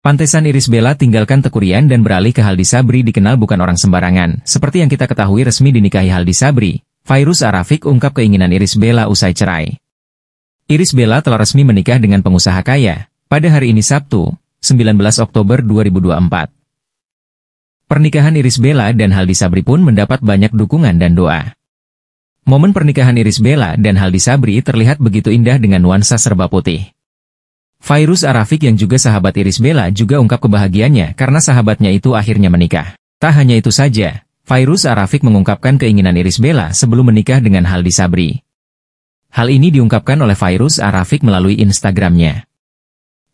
Pantesan Iris Bella tinggalkan Tekurian dan beralih ke Haldi Sabri dikenal bukan orang sembarangan. Seperti yang kita ketahui resmi dinikahi Haldi Sabri, Virus Arafik ungkap keinginan Iris Bella usai cerai. Iris Bella telah resmi menikah dengan pengusaha kaya, pada hari ini Sabtu, 19 Oktober 2024. Pernikahan Iris Bella dan Haldi Sabri pun mendapat banyak dukungan dan doa. Momen pernikahan Iris Bella dan Haldi Sabri terlihat begitu indah dengan nuansa serba putih. Fairuz Arafik yang juga sahabat Iris Bella juga ungkap kebahagiaannya karena sahabatnya itu akhirnya menikah. Tak hanya itu saja, Fairuz Arafik mengungkapkan keinginan Iris Bella sebelum menikah dengan Haldi Sabri. Hal ini diungkapkan oleh Fairuz Arafik melalui Instagramnya.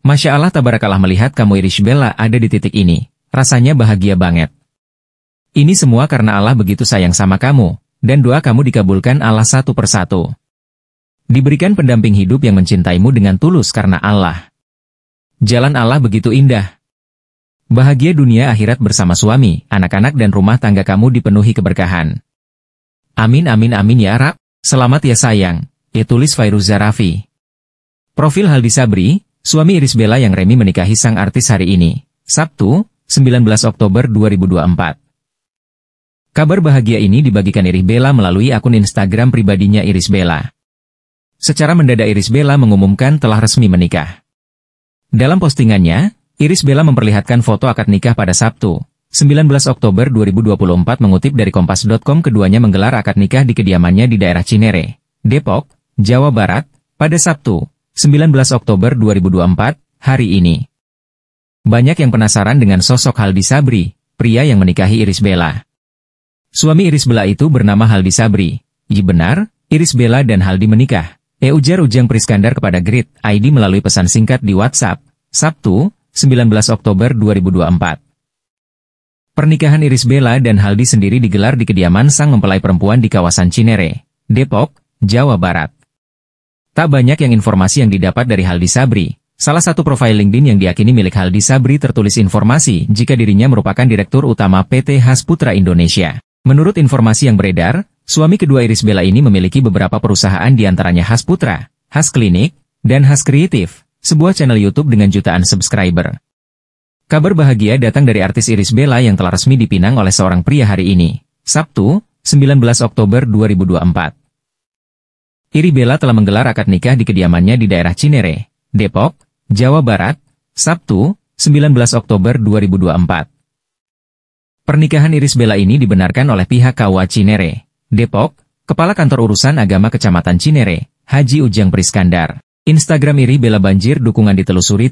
Masya Allah tabarakallah melihat kamu Iris Bella ada di titik ini, rasanya bahagia banget. Ini semua karena Allah begitu sayang sama kamu, dan doa kamu dikabulkan Allah satu persatu. Diberikan pendamping hidup yang mencintaimu dengan tulus karena Allah. Jalan Allah begitu indah. Bahagia dunia akhirat bersama suami, anak-anak dan rumah tangga kamu dipenuhi keberkahan. Amin amin amin ya Arab, selamat ya sayang, ya tulis Fairuz Zarafi. Profil Haldi Sabri, suami Iris Bella yang Remi menikahi sang artis hari ini, Sabtu, 19 Oktober 2024. Kabar bahagia ini dibagikan Iris Bella melalui akun Instagram pribadinya Iris Bella. Secara mendadak Iris Bella mengumumkan telah resmi menikah. Dalam postingannya, Iris Bella memperlihatkan foto akad nikah pada Sabtu, 19 Oktober 2024 mengutip dari Kompas.com keduanya menggelar akad nikah di kediamannya di daerah Cinere, Depok, Jawa Barat, pada Sabtu, 19 Oktober 2024, hari ini. Banyak yang penasaran dengan sosok Haldi Sabri, pria yang menikahi Iris Bella. Suami Iris Bella itu bernama Haldi Sabri. JI benar, Iris Bella dan Haldi menikah. E ujar Ujang Priskandar kepada Grid ID melalui pesan singkat di WhatsApp, Sabtu, 19 Oktober 2024. Pernikahan Iris Bella dan Haldi sendiri digelar di kediaman sang mempelai perempuan di kawasan Cinere, Depok, Jawa Barat. Tak banyak yang informasi yang didapat dari Haldi Sabri. Salah satu profil LinkedIn yang diakini milik Haldi Sabri tertulis informasi jika dirinya merupakan direktur utama PT Hasputra Indonesia. Menurut informasi yang beredar, Suami kedua Iris Bella ini memiliki beberapa perusahaan di antaranya Has Putra, Has Klinik, dan Has Kreatif, sebuah channel YouTube dengan jutaan subscriber. Kabar bahagia datang dari artis Iris Bella yang telah resmi dipinang oleh seorang pria hari ini, Sabtu, 19 Oktober 2024. Iri Bella telah menggelar akad nikah di kediamannya di daerah Cinere, Depok, Jawa Barat, Sabtu, 19 Oktober 2024. Pernikahan Iris Bella ini dibenarkan oleh pihak Kawah Cinere. Depok, Kepala Kantor Urusan Agama Kecamatan Cinere, Haji Ujang Priskandar. Instagram Iri Bela Banjir dukungan ditelusuri